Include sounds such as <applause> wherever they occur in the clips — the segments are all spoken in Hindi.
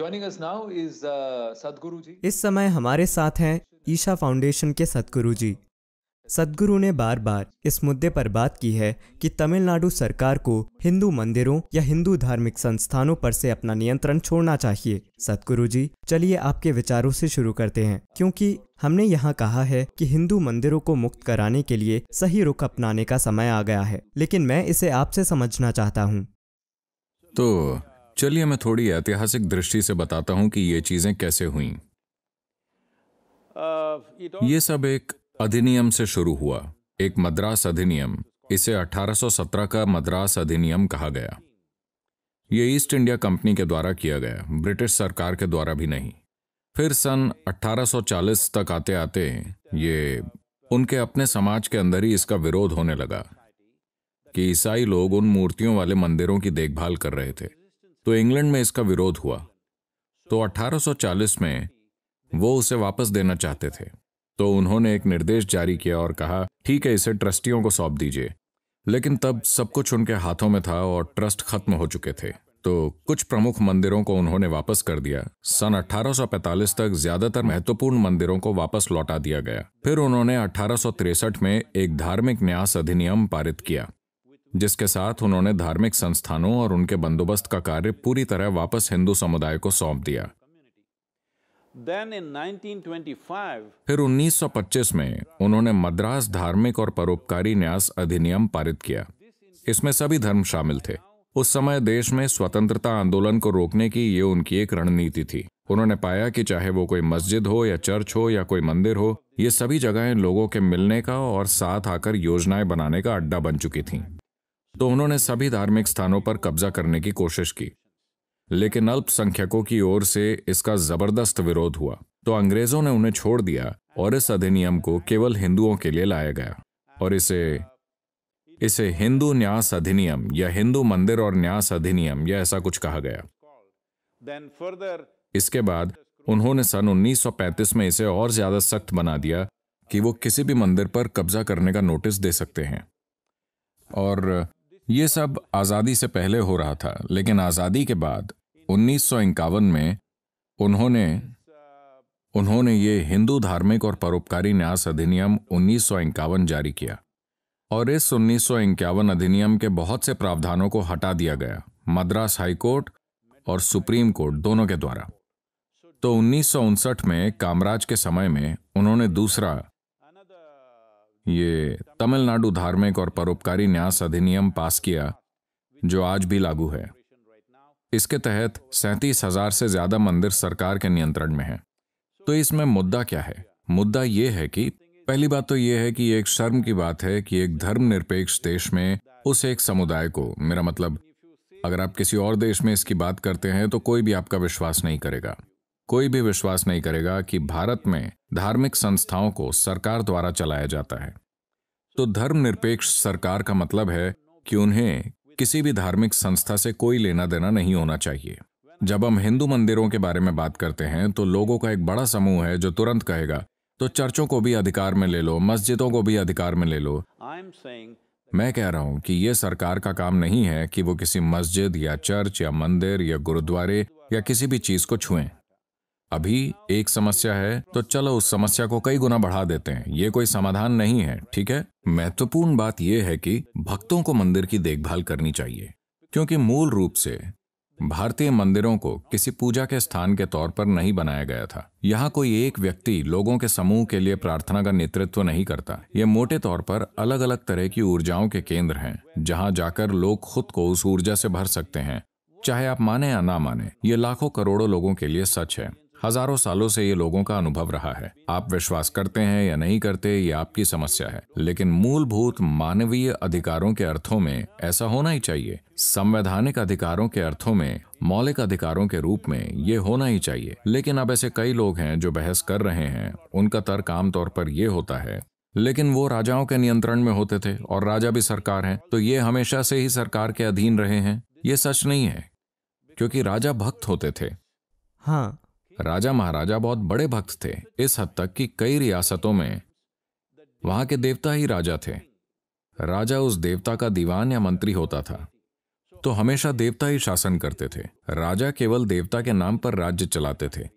Uh, इस समय हमारे साथ हैं ईशा फाउंडेशन के सदगुरु जी सदगुरु ने बार बार इस मुद्दे पर बात की है कि तमिलनाडु सरकार को हिंदू मंदिरों या हिंदू धार्मिक संस्थानों पर से अपना नियंत्रण छोड़ना चाहिए सदगुरु जी चलिए आपके विचारों से शुरू करते हैं क्योंकि हमने यहाँ कहा है कि हिंदू मंदिरों को मुक्त कराने के लिए सही रुख अपनाने का समय आ गया है लेकिन मैं इसे आपसे समझना चाहता हूँ तो चलिए मैं थोड़ी ऐतिहासिक दृष्टि से बताता हूं कि ये चीजें कैसे हुईं। ये सब एक अधिनियम से शुरू हुआ एक मद्रास अधिनियम इसे 1817 का मद्रास अधिनियम कहा गया ये ईस्ट इंडिया कंपनी के द्वारा किया गया ब्रिटिश सरकार के द्वारा भी नहीं फिर सन 1840 तक आते आते ये उनके अपने समाज के अंदर ही इसका विरोध होने लगा कि ईसाई लोग उन मूर्तियों वाले मंदिरों की देखभाल कर रहे थे तो इंग्लैंड में इसका विरोध हुआ तो 1840 में वो उसे वापस देना चाहते थे तो उन्होंने एक निर्देश जारी किया और कहा ठीक है इसे ट्रस्टियों को सौंप दीजिए लेकिन तब सब कुछ उनके हाथों में था और ट्रस्ट खत्म हो चुके थे तो कुछ प्रमुख मंदिरों को उन्होंने वापस कर दिया सन 1845 तक ज्यादातर महत्वपूर्ण मंदिरों को वापस लौटा दिया गया फिर उन्होंने अठारह में एक धार्मिक न्यास अधिनियम पारित किया जिसके साथ उन्होंने धार्मिक संस्थानों और उनके बंदोबस्त का कार्य पूरी तरह वापस हिंदू समुदाय को सौंप दिया फिर 1925 में उन्होंने मद्रास धार्मिक और परोपकारी न्यास अधिनियम पारित किया इसमें सभी धर्म शामिल थे उस समय देश में स्वतंत्रता आंदोलन को रोकने की ये उनकी एक रणनीति थी उन्होंने पाया कि चाहे वो कोई मस्जिद हो या चर्च हो या कोई मंदिर हो ये सभी जगहें लोगों के मिलने का और साथ आकर योजनाएं बनाने का अड्डा बन चुकी थीं। तो उन्होंने सभी धार्मिक स्थानों पर कब्जा करने की कोशिश की लेकिन अल्पसंख्यकों की ओर से इसका जबरदस्त विरोध हुआ तो अंग्रेजों ने उन्हें छोड़ दिया और इस अधिनियम को केवल हिंदुओं के लिए लाया गया और इसे इसे हिंदू न्यास अधिनियम या हिंदू मंदिर और न्यास अधिनियम या ऐसा कुछ कहा गया इसके बाद उन्होंने सन 1935 में इसे और ज्यादा सख्त बना दिया कि वो किसी भी मंदिर पर कब्जा करने का नोटिस दे सकते हैं और ये सब आज़ादी से पहले हो रहा था लेकिन आज़ादी के बाद उन्नीस में उन्होंने उन्होंने ये हिंदू धार्मिक और परोपकारी न्यास अधिनियम उन्नीस जारी किया और इस उन्नीस अधिनियम के बहुत से प्रावधानों को हटा दिया गया मद्रास हाईकोर्ट और सुप्रीम कोर्ट दोनों के द्वारा तो उन्नीस में कामराज के समय में उन्होंने दूसरा ये तमिलनाडु धार्मिक और परोपकारी न्यास अधिनियम पास किया जो आज भी लागू है इसके तहत सैंतीस हजार से ज्यादा मंदिर सरकार के नियंत्रण में हैं। तो इसमें मुद्दा क्या है मुद्दा ये है कि पहली बात तो ये है कि एक शर्म की बात है कि एक धर्मनिरपेक्ष देश में उस एक समुदाय को मेरा मतलब अगर आप किसी और देश में इसकी बात करते हैं तो कोई भी आपका विश्वास नहीं करेगा कोई भी विश्वास नहीं करेगा कि भारत में धार्मिक संस्थाओं को सरकार द्वारा चलाया जाता है तो धर्मनिरपेक्ष सरकार का मतलब है कि उन्हें किसी भी धार्मिक संस्था से कोई लेना देना नहीं होना चाहिए जब हम हिंदू मंदिरों के बारे में बात करते हैं तो लोगों का एक बड़ा समूह है जो तुरंत कहेगा तो चर्चों को भी अधिकार में ले लो मस्जिदों को भी अधिकार में ले लो मैं कह रहा हूं कि यह सरकार का काम नहीं है कि वो किसी मस्जिद या चर्च या मंदिर या गुरुद्वारे या किसी भी चीज को छुएं अभी एक समस्या है तो चलो उस समस्या को कई गुना बढ़ा देते हैं ये कोई समाधान नहीं है ठीक है महत्वपूर्ण बात यह है कि भक्तों को मंदिर की देखभाल करनी चाहिए क्योंकि मूल रूप से भारतीय मंदिरों को किसी पूजा के स्थान के तौर पर नहीं बनाया गया था यहाँ कोई एक व्यक्ति लोगों के समूह के लिए प्रार्थना का नेतृत्व नहीं करता ये मोटे तौर पर अलग अलग तरह की ऊर्जाओं के केंद्र हैं जहाँ जाकर लोग खुद को उस ऊर्जा से भर सकते हैं चाहे आप माने या ना माने ये लाखों करोड़ों लोगों के लिए सच है हजारों सालों से ये लोगों का अनुभव रहा है आप विश्वास करते हैं या नहीं करते ये आपकी समस्या है लेकिन मूलभूत मानवीय अधिकारों के अर्थों में ऐसा होना ही चाहिए संवैधानिक अधिकारों के अर्थों में मौलिक अधिकारों के रूप में ये होना ही चाहिए लेकिन अब ऐसे कई लोग हैं जो बहस कर रहे हैं उनका तर्क आमतौर पर यह होता है लेकिन वो राजाओं के नियंत्रण में होते थे और राजा भी सरकार हैं तो ये हमेशा से ही सरकार के अधीन रहे हैं ये सच नहीं है क्योंकि राजा भक्त होते थे हाँ राजा महाराजा बहुत बड़े भक्त थे इस हद तक कि कई रियासतों में वहां के देवता ही राजा थे राजा उस देवता का दीवान या मंत्री होता था तो हमेशा देवता ही शासन करते थे राजा केवल देवता के नाम पर राज्य चलाते थे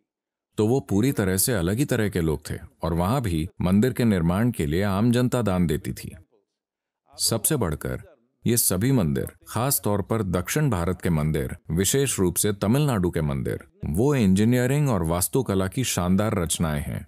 तो वो पूरी तरह से अलग ही तरह के लोग थे और वहां भी मंदिर के निर्माण के लिए आम जनता दान देती थी सबसे बढ़कर ये सभी मंदिर खास तौर पर दक्षिण भारत के मंदिर विशेष रूप से तमिलनाडु के मंदिर वो इंजीनियरिंग और वास्तुकला की शानदार रचनाएं हैं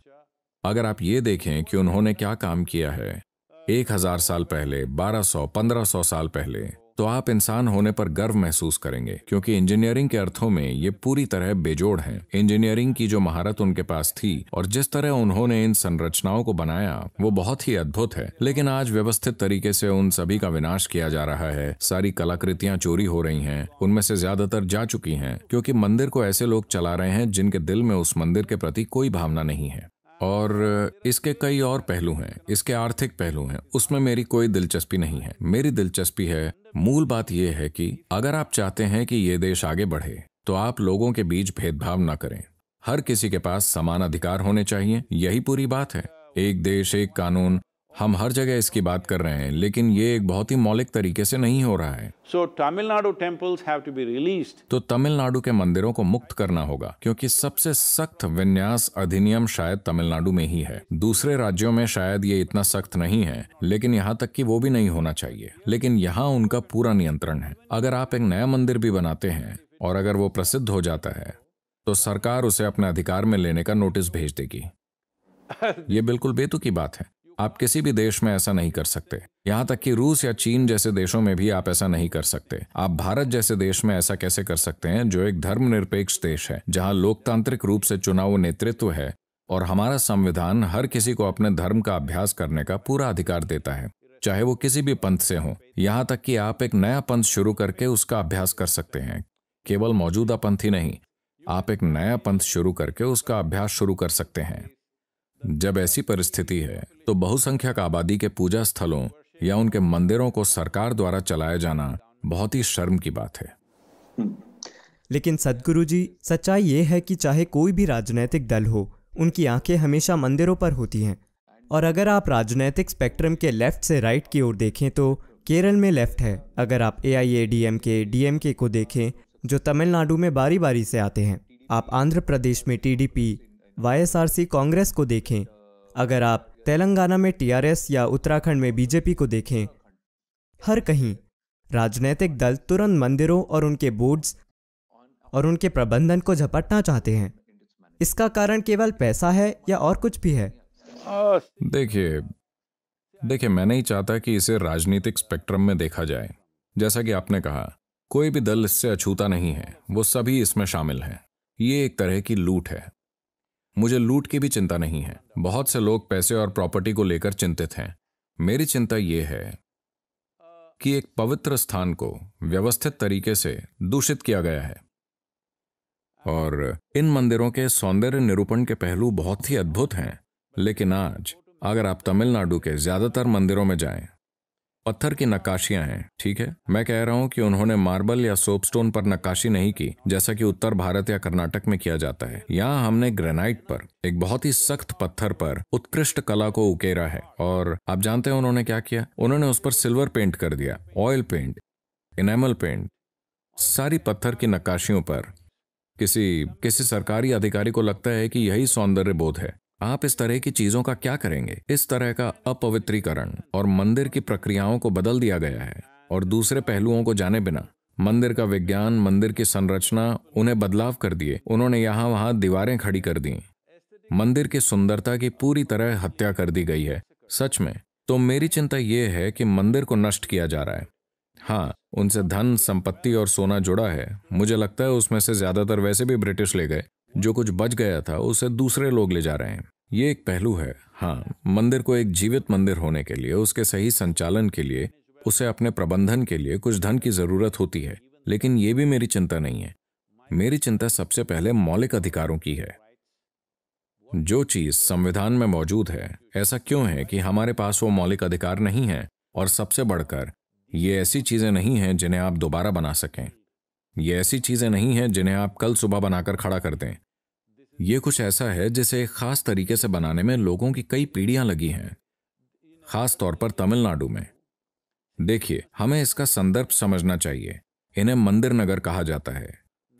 अगर आप ये देखें कि उन्होंने क्या काम किया है एक हजार साल पहले 1200, 1500 साल पहले तो आप इंसान होने पर गर्व महसूस करेंगे क्योंकि इंजीनियरिंग के अर्थों में ये पूरी तरह बेजोड़ है इंजीनियरिंग की जो महारत उनके पास थी और जिस तरह उन्होंने इन संरचनाओं को बनाया वो बहुत ही अद्भुत है लेकिन आज व्यवस्थित तरीके से उन सभी का विनाश किया जा रहा है सारी कलाकृतियां चोरी हो रही हैं उनमें से ज्यादातर जा चुकी हैं क्योंकि मंदिर को ऐसे लोग चला रहे हैं जिनके दिल में उस मंदिर के प्रति कोई भावना नहीं है और इसके कई और पहलू हैं इसके आर्थिक पहलू हैं उसमें मेरी कोई दिलचस्पी नहीं है मेरी दिलचस्पी है मूल बात यह है कि अगर आप चाहते हैं कि ये देश आगे बढ़े तो आप लोगों के बीच भेदभाव ना करें हर किसी के पास समान अधिकार होने चाहिए यही पूरी बात है एक देश एक कानून हम हर जगह इसकी बात कर रहे हैं लेकिन ये एक बहुत ही मौलिक तरीके से नहीं हो रहा है so Tamil Nadu temples have to be released तो तमिलनाडु के मंदिरों को मुक्त करना होगा क्योंकि सबसे सख्त विन्यास अधिनियम शायद तमिलनाडु में ही है दूसरे राज्यों में शायद ये इतना सख्त नहीं है लेकिन यहाँ तक की वो भी नहीं होना चाहिए लेकिन यहाँ उनका पूरा नियंत्रण है अगर आप एक नया मंदिर भी बनाते हैं और अगर वो प्रसिद्ध हो जाता है तो सरकार उसे अपने अधिकार में लेने का नोटिस भेज देगी <laughs> ये बिल्कुल बेतु की बात है आप किसी भी देश में ऐसा नहीं कर सकते यहाँ तक कि रूस या चीन जैसे देशों में भी आप ऐसा नहीं कर सकते आप भारत जैसे देश में ऐसा कैसे कर सकते हैं जो एक धर्मनिरपेक्ष देश है जहाँ लोकतांत्रिक रूप से चुनाव नेतृत्व है और हमारा संविधान हर किसी को अपने धर्म का अभ्यास करने का पूरा अधिकार देता है चाहे वो किसी भी पंथ से हो यहाँ तक कि आप एक नया पंथ शुरू करके उसका अभ्यास कर सकते हैं केवल मौजूदा पंथ ही नहीं आप एक नया पंथ शुरू करके उसका अभ्यास शुरू कर सकते हैं जब ऐसी परिस्थिति है तो बहुसंख्यक आबादी के पूजा स्थलों या उनके मंदिरों को सरकार द्वारा चलाया जाना बहुत ही शर्म की बात है लेकिन सदगुरु जी सच्चाई ये है कि चाहे कोई भी राजनैतिक दल हो उनकी आंखें हमेशा मंदिरों पर होती हैं और अगर आप राजनैतिक स्पेक्ट्रम के लेफ्ट से राइट की ओर देखें तो केरल में लेफ्ट है अगर आप A I A D M K D M K को देखें जो तमिलनाडु में बारी बारी से आते हैं आप आंध्र प्रदेश में T D P YSRC Congress को देखें अगर आप तेलंगाना में टीआरएस या उत्तराखंड में बीजेपी को देखें हर कहीं राजनीतिक दल तुरंत मंदिरों और उनके बोर्ड्स और उनके प्रबंधन को झपटना चाहते हैं इसका कारण केवल पैसा है या और कुछ भी है देखिए देखिए मैं नहीं चाहता कि इसे राजनीतिक स्पेक्ट्रम में देखा जाए जैसा कि आपने कहा कोई भी दल इससे अछूता नहीं है वो सभी इसमें शामिल हैं ये एक तरह की लूट है मुझे लूट की भी चिंता नहीं है बहुत से लोग पैसे और प्रॉपर्टी को लेकर चिंतित हैं मेरी चिंता यह है कि एक पवित्र स्थान को व्यवस्थित तरीके से दूषित किया गया है और इन मंदिरों के सौंदर्य निरूपण के पहलू बहुत ही अद्भुत हैं लेकिन आज अगर आप तमिलनाडु के ज्यादातर मंदिरों में जाएं पत्थर की नक्काशियां हैं ठीक है मैं कह रहा हूं कि उन्होंने मार्बल या सोपस्टोन पर नक्काशी नहीं की जैसा कि उत्तर भारत या कर्नाटक में किया जाता है यहाँ हमने ग्रेनाइट पर एक बहुत ही सख्त पत्थर पर उत्कृष्ट कला को उकेरा है और आप जानते हैं उन्होंने क्या किया उन्होंने उस पर सिल्वर पेंट कर दिया ऑयल पेंट इनेमल पेंट सारी पत्थर की नक्काशियों पर किसी किसी सरकारी अधिकारी को लगता है कि यही सौंदर्य बोध है आप इस तरह की चीजों का क्या करेंगे इस तरह का अपवित्रीकरण और मंदिर की प्रक्रियाओं को बदल दिया गया है और दूसरे पहलुओं को जाने बिना मंदिर का विज्ञान मंदिर की संरचना उन्हें बदलाव कर दिए उन्होंने यहाँ वहां दीवारें खड़ी कर दी मंदिर की सुंदरता की पूरी तरह हत्या कर दी गई है सच में तो मेरी चिंता यह है कि मंदिर को नष्ट किया जा रहा है हाँ उनसे धन संपत्ति और सोना जुड़ा है मुझे लगता है उसमें से ज्यादातर वैसे भी ब्रिटिश ले गए जो कुछ बच गया था उसे दूसरे लोग ले जा रहे हैं ये एक पहलू है हाँ मंदिर को एक जीवित मंदिर होने के लिए उसके सही संचालन के लिए उसे अपने प्रबंधन के लिए कुछ धन की जरूरत होती है लेकिन ये भी मेरी चिंता नहीं है मेरी चिंता सबसे पहले मौलिक अधिकारों की है जो चीज संविधान में मौजूद है ऐसा क्यों है कि हमारे पास वो मौलिक अधिकार नहीं है और सबसे बढ़कर ये ऐसी चीजें नहीं हैं जिन्हें आप दोबारा बना सकें ये ऐसी चीज़ें नहीं हैं जिन्हें आप कल सुबह बनाकर खड़ा कर दें ये कुछ ऐसा है जिसे एक खास तरीके से बनाने में लोगों की कई पीढ़ियां लगी हैं खास तौर पर तमिलनाडु में देखिए हमें इसका संदर्भ समझना चाहिए इन्हें मंदिर नगर कहा जाता है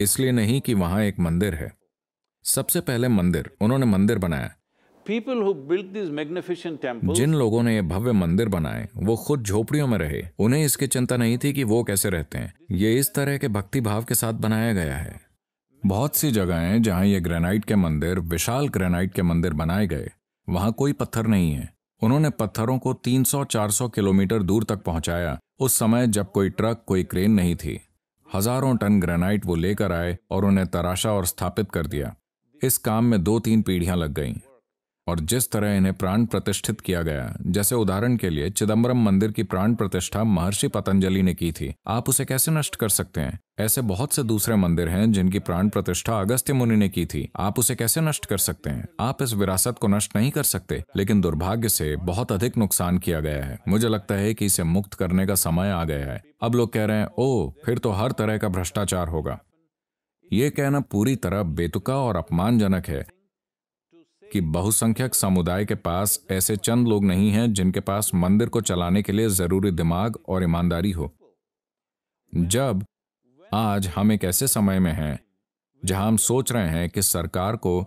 इसलिए नहीं कि वहां एक मंदिर है सबसे पहले मंदिर उन्होंने मंदिर बनाया जिन लोगों ने ये भव्य मंदिर बनाए वो खुद झोपड़ियों में रहे उन्हें इसकी चिंता नहीं थी कि वो कैसे रहते हैं ये इस तरह के भक्ति भाव के साथ बनाया गया है बहुत सी जगहें जहां ये ग्रेनाइट के मंदिर विशाल ग्रेनाइट के मंदिर बनाए गए वहां कोई पत्थर नहीं है उन्होंने पत्थरों को 300-400 किलोमीटर दूर तक पहुंचाया उस समय जब कोई ट्रक कोई क्रेन नहीं थी हजारों टन ग्रेनाइट वो लेकर आए और उन्हें तराशा और स्थापित कर दिया इस काम में दो तीन पीढ़ियां लग गईं। और जिस तरह इन्हें प्राण प्रतिष्ठित किया गया जैसे उदाहरण के लिए चिदम्बरम मंदिर की प्राण प्रतिष्ठा महर्षि पतंजलि ने की थी आप उसे कैसे नष्ट कर सकते हैं ऐसे बहुत से दूसरे मंदिर हैं जिनकी प्राण प्रतिष्ठा अगस्त्य मुनि ने की थी आप उसे कैसे नष्ट कर सकते हैं आप इस विरासत को नष्ट नहीं कर सकते लेकिन दुर्भाग्य से बहुत अधिक नुकसान किया गया है मुझे लगता है कि इसे मुक्त करने का समय आ गया है अब लोग कह रहे हैं ओ फिर तो हर तरह का भ्रष्टाचार होगा ये कहना पूरी तरह बेतुका और अपमानजनक है कि बहुसंख्यक समुदाय के पास ऐसे चंद लोग नहीं हैं जिनके पास मंदिर को चलाने के लिए जरूरी दिमाग और ईमानदारी हो जब आज हम एक ऐसे समय में हैं जहां हम सोच रहे हैं कि सरकार को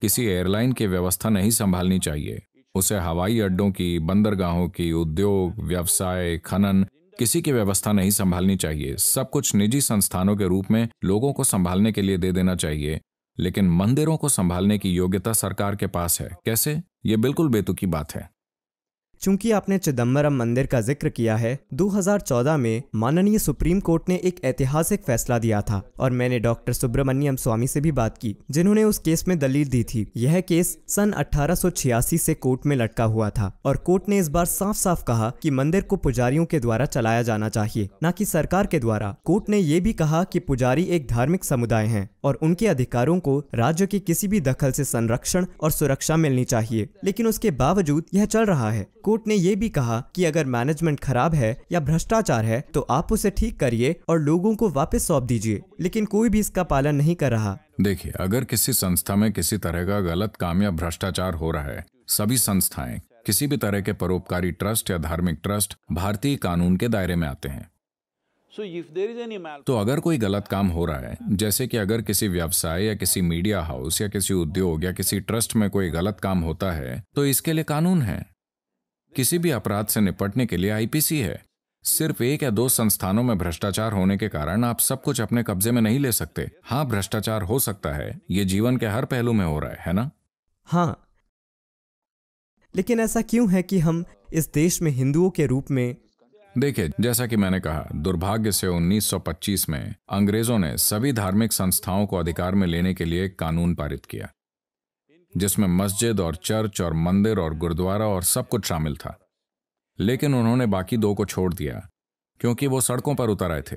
किसी एयरलाइन की व्यवस्था नहीं संभालनी चाहिए उसे हवाई अड्डों की बंदरगाहों की उद्योग व्यवसाय खनन किसी की व्यवस्था नहीं संभालनी चाहिए सब कुछ निजी संस्थानों के रूप में लोगों को संभालने के लिए दे देना चाहिए लेकिन मंदिरों को संभालने की योग्यता सरकार के पास है कैसे ये बिल्कुल बेतुकी बात है चूंकि आपने चिदम्बरम मंदिर का जिक्र किया है 2014 में माननीय सुप्रीम कोर्ट ने एक ऐतिहासिक फैसला दिया था और मैंने डॉक्टर सुब्रमण्यम स्वामी से भी बात की जिन्होंने उस केस में दलील दी थी यह केस सन 1886 से कोर्ट में लटका हुआ था और कोर्ट ने इस बार साफ साफ कहा कि मंदिर को पुजारियों के द्वारा चलाया जाना चाहिए न की सरकार के द्वारा कोर्ट ने ये भी कहा की पुजारी एक धार्मिक समुदाय है और उनके अधिकारों को राज्य के किसी भी दखल से संरक्षण और सुरक्षा मिलनी चाहिए लेकिन उसके बावजूद यह चल रहा है कोर्ट ने यह भी कहा कि अगर मैनेजमेंट खराब है या भ्रष्टाचार है तो आप उसे ठीक करिए और लोगों को वापस सौंप दीजिए लेकिन कोई भी इसका पालन नहीं कर रहा देखिए अगर किसी संस्था में किसी तरह का गलत काम या भ्रष्टाचार हो रहा है सभी संस्थाएं किसी भी तरह के परोपकारी ट्रस्ट या धार्मिक ट्रस्ट भारतीय कानून के दायरे में आते हैं तो अगर कोई गलत काम हो रहा है जैसे कि अगर किसी व्यवसाय या किसी मीडिया हाउस या किसी उद्योग या किसी ट्रस्ट में कोई गलत काम होता है तो इसके लिए कानून है किसी भी अपराध से निपटने के लिए आईपीसी है सिर्फ एक या दो संस्थानों में भ्रष्टाचार होने के कारण आप सब कुछ अपने कब्जे में नहीं ले सकते हाँ भ्रष्टाचार हो सकता है ये जीवन के हर पहलू में हो रहा है, है ना हाँ लेकिन ऐसा क्यों है कि हम इस देश में हिंदुओं के रूप में देखिए जैसा कि मैंने कहा दुर्भाग्य से 1925 में अंग्रेजों ने सभी धार्मिक संस्थाओं को अधिकार में लेने के लिए एक कानून पारित किया जिसमें मस्जिद और चर्च और मंदिर और गुरुद्वारा और सब कुछ शामिल था लेकिन उन्होंने बाकी दो को छोड़ दिया क्योंकि वो सड़कों पर उतर आए थे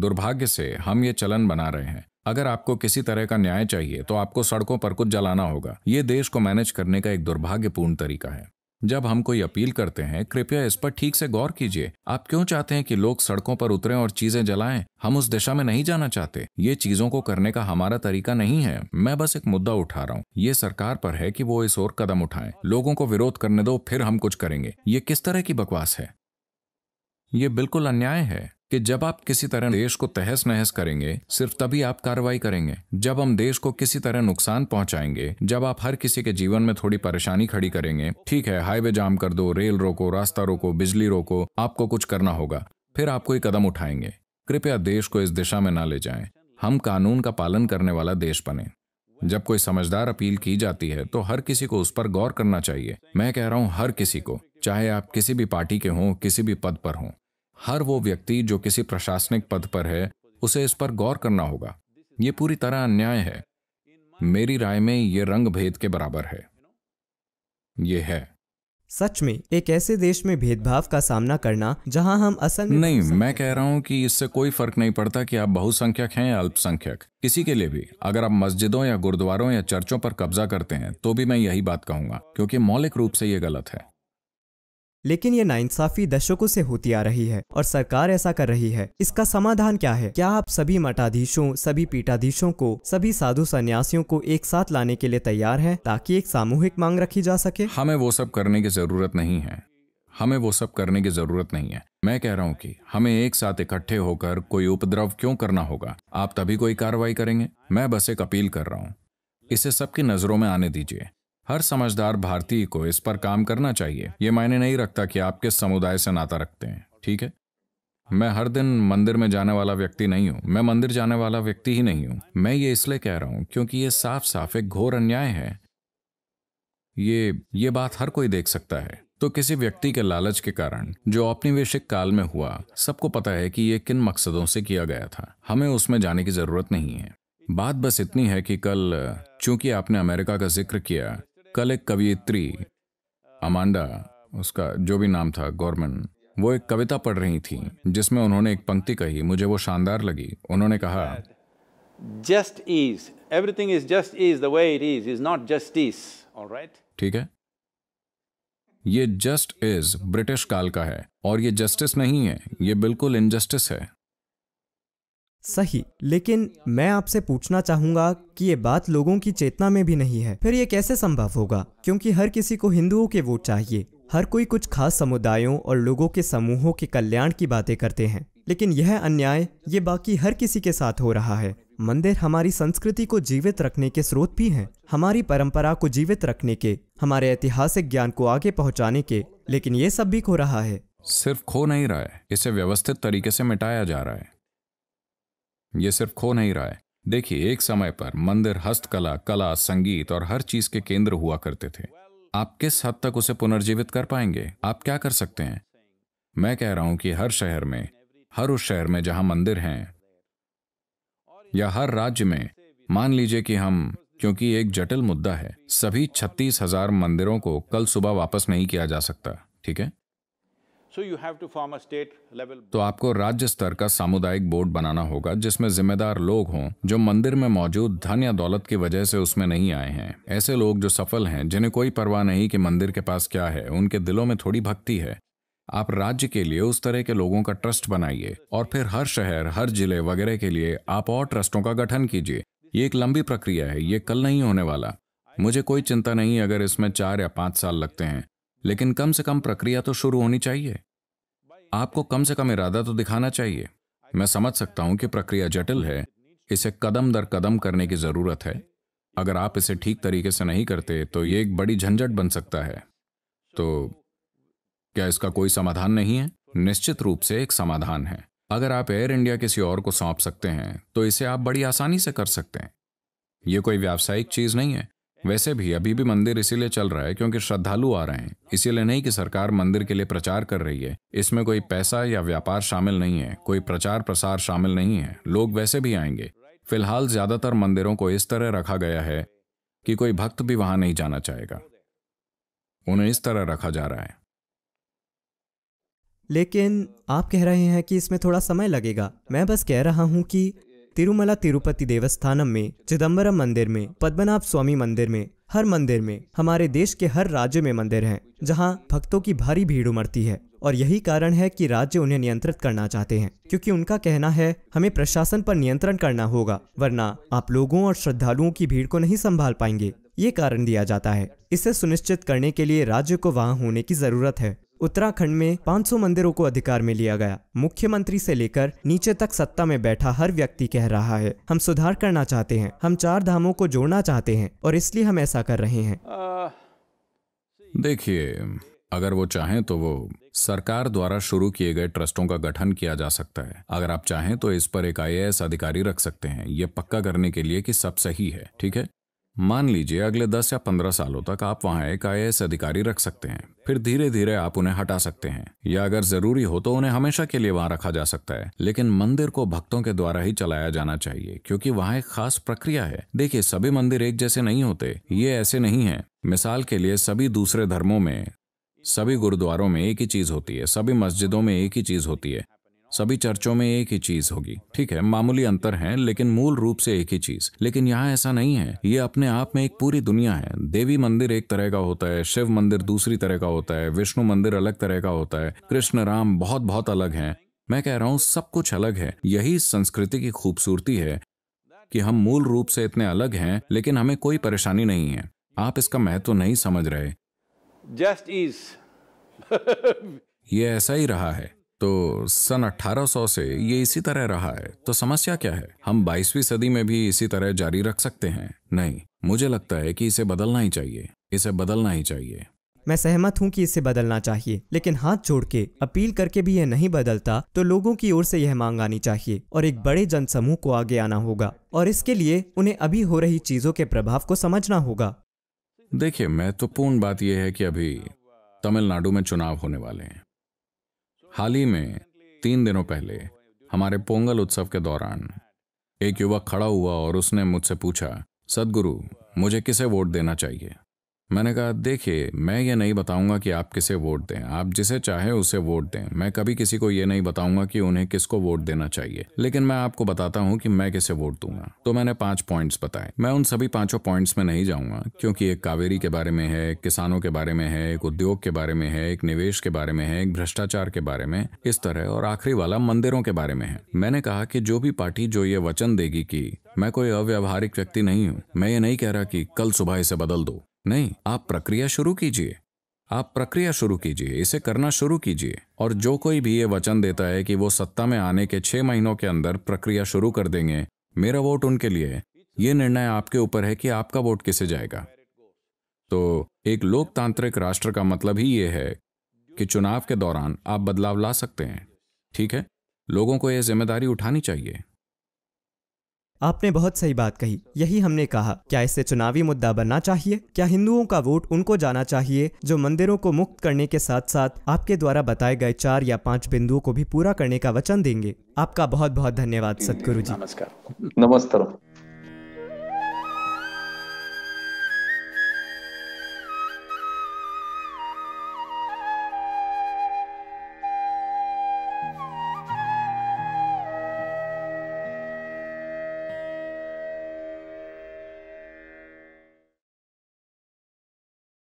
दुर्भाग्य से हम ये चलन बना रहे हैं अगर आपको किसी तरह का न्याय चाहिए तो आपको सड़कों पर कुछ जलाना होगा ये देश को मैनेज करने का एक दुर्भाग्यपूर्ण तरीका है जब हम कोई अपील करते हैं कृपया इस पर ठीक से गौर कीजिए आप क्यों चाहते हैं कि लोग सड़कों पर उतरें और चीजें जलाएं हम उस दिशा में नहीं जाना चाहते ये चीजों को करने का हमारा तरीका नहीं है मैं बस एक मुद्दा उठा रहा हूँ ये सरकार पर है कि वो इस ओर कदम उठाएं लोगों को विरोध करने दो फिर हम कुछ करेंगे ये किस तरह की बकवास है ये बिल्कुल अन्याय है कि जब आप किसी तरह देश को तहस नहस करेंगे सिर्फ तभी आप कार्रवाई करेंगे जब हम देश को किसी तरह नुकसान पहुंचाएंगे जब आप हर किसी के जीवन में थोड़ी परेशानी खड़ी करेंगे ठीक है हाईवे जाम कर दो रेल रोको रास्ता रोको बिजली रोको आपको कुछ करना होगा फिर आप कोई कदम उठाएंगे कृपया देश को इस दिशा में ना ले जाए हम कानून का पालन करने वाला देश बने जब कोई समझदार अपील की जाती है तो हर किसी को उस पर गौर करना चाहिए मैं कह रहा हूं हर किसी को चाहे आप किसी भी पार्टी के हों किसी भी पद पर हों हर वो व्यक्ति जो किसी प्रशासनिक पद पर है उसे इस पर गौर करना होगा ये पूरी तरह अन्याय है मेरी राय में ये रंग भेद के बराबर है ये है सच में एक ऐसे देश में भेदभाव का सामना करना जहां हम असल नहीं मैं कह रहा हूं कि इससे कोई फर्क नहीं पड़ता कि आप बहुसंख्यक हैं या अल्पसंख्यक किसी के लिए भी अगर आप मस्जिदों या गुरुद्वारों या चर्चों पर कब्जा करते हैं तो भी मैं यही बात कहूंगा क्योंकि मौलिक रूप से ये गलत है लेकिन ये नाइंसाफी दशकों से होती आ रही है और सरकार ऐसा कर रही है इसका समाधान क्या है क्या आप सभी मठाधीशों सभी पीठाधीशों को सभी साधु सन्यासियों को एक साथ लाने के लिए तैयार हैं ताकि एक सामूहिक मांग रखी जा सके हमें वो सब करने की जरूरत नहीं है हमें वो सब करने की जरूरत नहीं है मैं कह रहा हूँ कि हमें एक साथ इकट्ठे होकर कोई उपद्रव क्यों करना होगा आप तभी कोई कार्रवाई करेंगे मैं बस एक अपील कर रहा हूँ इसे सबकी नजरों में आने दीजिए हर समझदार भारतीय को इस पर काम करना चाहिए ये मायने नहीं रखता कि आप किस समुदाय से नाता रखते हैं ठीक है मैं हर दिन मंदिर में जाने वाला व्यक्ति नहीं हूँ मैं मंदिर जाने वाला व्यक्ति ही नहीं हूँ मैं ये इसलिए कह रहा हूँ क्योंकि ये साफ साफ एक घोर अन्याय है ये ये बात हर कोई देख सकता है तो किसी व्यक्ति के लालच के कारण जो औपनिवेशिक काल में हुआ सबको पता है कि ये किन मकसदों से किया गया था हमें उसमें जाने की जरूरत नहीं है बात बस इतनी है कि कल चूंकि आपने अमेरिका का जिक्र किया कल एक कवियत्री अमांडा उसका जो भी नाम था गौरमन वो एक कविता पढ़ रही थी जिसमें उन्होंने एक पंक्ति कही मुझे वो शानदार लगी उन्होंने कहा just is everything is just is the way it is is not just is alright ठीक है ये जस्ट इज ब्रिटिश काल का है और ये जस्टिस नहीं है ये बिल्कुल इनजस्टिस है सही लेकिन मैं आपसे पूछना चाहूंगा कि ये बात लोगों की चेतना में भी नहीं है फिर ये कैसे संभव होगा क्योंकि हर किसी को हिंदुओं के वोट चाहिए हर कोई कुछ खास समुदायों और लोगों के समूहों के कल्याण की बातें करते हैं लेकिन यह अन्याय ये बाकी हर किसी के साथ हो रहा है मंदिर हमारी संस्कृति को जीवित रखने के स्रोत भी हैं हमारी परंपरा को जीवित रखने के हमारे ऐतिहासिक ज्ञान को आगे पहुंचाने के लेकिन ये सब भी खो रहा है सिर्फ खो नहीं रहा है इसे व्यवस्थित तरीके से मिटाया जा रहा है ये सिर्फ खो नहीं रहा है देखिए एक समय पर मंदिर हस्तकला कला संगीत और हर चीज के केंद्र हुआ करते थे आप किस हद तक उसे पुनर्जीवित कर पाएंगे आप क्या कर सकते हैं मैं कह रहा हूं कि हर शहर में हर उस शहर में जहां मंदिर हैं या हर राज्य में मान लीजिए कि हम क्योंकि एक जटिल मुद्दा है सभी छत्तीस हजार मंदिरों को कल सुबह वापस नहीं किया जा सकता ठीक है तो आपको राज्य स्तर का सामुदायिक बोर्ड बनाना होगा जिसमें जिम्मेदार लोग हों जो मंदिर में मौजूद धन या दौलत की वजह से उसमें नहीं आए हैं ऐसे लोग जो सफल हैं जिन्हें कोई परवाह नहीं कि मंदिर के पास क्या है उनके दिलों में थोड़ी भक्ति है आप राज्य के लिए उस तरह के लोगों का ट्रस्ट बनाइए और फिर हर शहर हर जिले वगैरह के लिए आप और ट्रस्टों का गठन कीजिए ये एक लंबी प्रक्रिया है ये कल नहीं होने वाला मुझे कोई चिंता नहीं अगर इसमें चार या पाँच साल लगते हैं लेकिन कम से कम प्रक्रिया तो शुरू होनी चाहिए आपको कम से कम इरादा तो दिखाना चाहिए मैं समझ सकता हूं कि प्रक्रिया जटिल है इसे कदम दर कदम करने की जरूरत है अगर आप इसे ठीक तरीके से नहीं करते तो ये एक बड़ी झंझट बन सकता है तो क्या इसका कोई समाधान नहीं है निश्चित रूप से एक समाधान है अगर आप एयर इंडिया किसी और को सौंप सकते हैं तो इसे आप बड़ी आसानी से कर सकते हैं यह कोई व्यावसायिक चीज नहीं है वैसे भी अभी भी मंदिर इसीलिए चल रहा है क्योंकि श्रद्धालु आ रहे हैं इसीलिए नहीं कि सरकार मंदिर के लिए प्रचार कर रही है इसमें कोई पैसा या व्यापार शामिल नहीं है कोई प्रचार प्रसार शामिल नहीं है लोग वैसे भी आएंगे फिलहाल ज्यादातर मंदिरों को इस तरह रखा गया है कि कोई भक्त भी वहां नहीं जाना चाहेगा उन्हें इस तरह रखा जा रहा है लेकिन आप कह रहे हैं कि इसमें थोड़ा समय लगेगा मैं बस कह रहा हूं कि तिरुमला तिरुपति देवस्थानम में चिदम्बरम मंदिर में पद्मनाभ स्वामी मंदिर में हर मंदिर में हमारे देश के हर राज्य में मंदिर हैं जहां भक्तों की भारी भीड़ उमड़ती है और यही कारण है कि राज्य उन्हें नियंत्रित करना चाहते हैं क्योंकि उनका कहना है हमें प्रशासन पर नियंत्रण करना होगा वरना आप लोगों और श्रद्धालुओं की भीड़ को नहीं संभाल पाएंगे ये कारण दिया जाता है इसे सुनिश्चित करने के लिए राज्य को वहाँ होने की जरूरत है उत्तराखंड में 500 मंदिरों को अधिकार में लिया गया मुख्यमंत्री से लेकर नीचे तक सत्ता में बैठा हर व्यक्ति कह रहा है हम सुधार करना चाहते हैं हम चार धामों को जोड़ना चाहते हैं और इसलिए हम ऐसा कर रहे हैं देखिए अगर वो चाहें तो वो सरकार द्वारा शुरू किए गए ट्रस्टों का गठन किया जा सकता है अगर आप चाहें तो इस पर एक आई अधिकारी रख सकते हैं ये पक्का करने के लिए कि सब सही है ठीक है मान लीजिए अगले 10 या 15 सालों तक आप वहां एक आई अधिकारी रख सकते हैं फिर धीरे धीरे आप उन्हें हटा सकते हैं या अगर जरूरी हो तो उन्हें हमेशा के लिए वहां रखा जा सकता है लेकिन मंदिर को भक्तों के द्वारा ही चलाया जाना चाहिए क्योंकि वहां एक खास प्रक्रिया है देखिए सभी मंदिर एक जैसे नहीं होते ये ऐसे नहीं है मिसाल के लिए सभी दूसरे धर्मों में सभी गुरुद्वारों में एक ही चीज होती है सभी मस्जिदों में एक ही चीज होती है सभी चर्चों में एक ही चीज होगी ठीक है मामूली अंतर है लेकिन मूल रूप से एक ही चीज लेकिन यहाँ ऐसा नहीं है ये अपने आप में एक पूरी दुनिया है देवी मंदिर एक तरह का होता है शिव मंदिर दूसरी तरह का होता है विष्णु मंदिर अलग तरह का होता है कृष्ण राम बहुत बहुत अलग है मैं कह रहा हूँ सब कुछ अलग है यही संस्कृति की खूबसूरती है कि हम मूल रूप से इतने अलग हैं लेकिन हमें कोई परेशानी नहीं है आप इसका महत्व तो नहीं समझ रहे जस्ट इज <laughs> ये ऐसा ही रहा है तो सन 1800 से ये इसी तरह रहा है तो समस्या क्या है हम 22वीं सदी में भी इसी तरह जारी रख सकते हैं नहीं मुझे लगता है कि इसे बदलना ही चाहिए इसे बदलना ही चाहिए मैं सहमत हूँ कि इसे बदलना चाहिए लेकिन हाथ जोड़ के अपील करके भी यह नहीं बदलता तो लोगों की ओर से यह मांग आनी चाहिए और एक बड़े जनसमूह को आगे आना होगा और इसके लिए उन्हें अभी हो रही चीजों के प्रभाव को समझना होगा देखिए महत्वपूर्ण तो बात यह है कि अभी तमिलनाडु में चुनाव होने वाले हैं हाल ही में तीन दिनों पहले हमारे पोंगल उत्सव के दौरान एक युवक खड़ा हुआ और उसने मुझसे पूछा सदगुरु मुझे किसे वोट देना चाहिए मैंने कहा देखिए मैं ये नहीं बताऊंगा कि आप किसे वोट दें आप जिसे चाहे उसे वोट दें मैं कभी किसी को ये नहीं बताऊंगा कि उन्हें किसको वोट देना चाहिए लेकिन मैं आपको बताता हूं कि मैं किसे वोट दूंगा तो मैंने पांच पॉइंट्स बताए मैं उन सभी पांचों पॉइंट्स में नहीं जाऊंगा क्योंकि एक कावेरी के बारे में है किसानों के बारे में है एक उद्योग के बारे में है एक निवेश के बारे में है एक भ्रष्टाचार के बारे में इस तरह और आखिरी वाला मंदिरों के बारे में है मैंने कहा कि जो भी पार्टी जो ये वचन देगी कि मैं कोई अव्यवहारिक व्यक्ति नहीं हूँ मैं ये नहीं कह रहा कि कल सुबह इसे बदल दो नहीं आप प्रक्रिया शुरू कीजिए आप प्रक्रिया शुरू कीजिए इसे करना शुरू कीजिए और जो कोई भी ये वचन देता है कि वो सत्ता में आने के छह महीनों के अंदर प्रक्रिया शुरू कर देंगे मेरा वोट उनके लिए है ये निर्णय आपके ऊपर है कि आपका वोट किसे जाएगा तो एक लोकतांत्रिक राष्ट्र का मतलब ही ये है कि चुनाव के दौरान आप बदलाव ला सकते हैं ठीक है लोगों को यह जिम्मेदारी उठानी चाहिए आपने बहुत सही बात कही यही हमने कहा क्या इससे चुनावी मुद्दा बनना चाहिए क्या हिंदुओं का वोट उनको जाना चाहिए जो मंदिरों को मुक्त करने के साथ साथ आपके द्वारा बताए गए चार या पांच बिंदुओं को भी पूरा करने का वचन देंगे आपका बहुत बहुत धन्यवाद सतगुरु जी नमस्कार नमस्कार